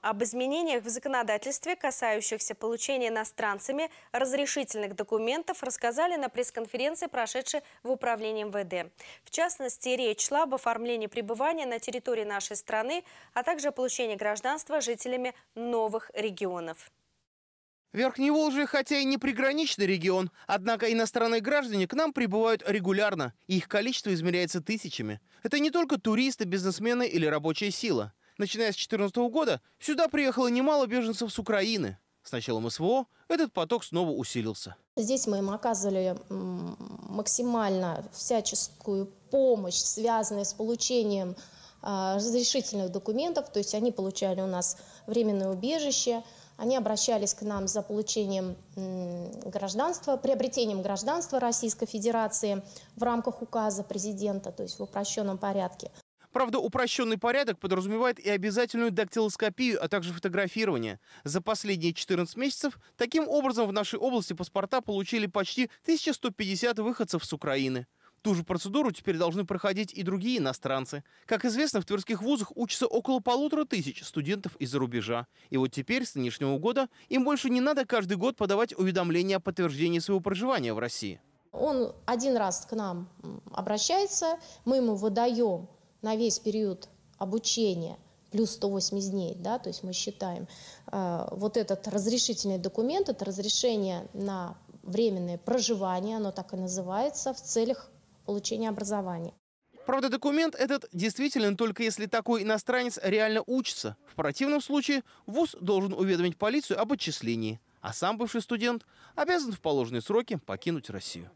об изменениях в законодательстве, касающихся получения иностранцами разрешительных документов, рассказали на пресс-конференции, прошедшей в Управлении МВД. В частности, речь шла об оформлении пребывания на территории нашей страны, а также о получении гражданства жителями новых регионов. Верхний Волжье, хотя и не приграничный регион, однако иностранные граждане к нам прибывают регулярно, и их количество измеряется тысячами. Это не только туристы, бизнесмены или рабочая сила. Начиная с 2014 года, сюда приехало немало беженцев с Украины. С началом СВО этот поток снова усилился. Здесь мы им оказывали максимально всяческую помощь, связанную с получением а, разрешительных документов. То есть они получали у нас временное убежище, они обращались к нам за получением гражданства, приобретением гражданства Российской Федерации в рамках указа президента, то есть в упрощенном порядке. Правда, упрощенный порядок подразумевает и обязательную дактилоскопию, а также фотографирование. За последние 14 месяцев таким образом в нашей области паспорта получили почти 1150 выходцев с Украины. Ту же процедуру теперь должны проходить и другие иностранцы. Как известно, в тверских вузах учатся около полутора тысяч студентов из-за рубежа. И вот теперь, с нынешнего года, им больше не надо каждый год подавать уведомление о подтверждении своего проживания в России. Он один раз к нам обращается, мы ему выдаем на весь период обучения плюс 180 дней, да, то есть мы считаем э, вот этот разрешительный документ, это разрешение на временное проживание, оно так и называется, в целях получения образования. Правда, документ этот действителен только если такой иностранец реально учится. В противном случае ВУЗ должен уведомить полицию об отчислении, а сам бывший студент обязан в положенные сроки покинуть Россию.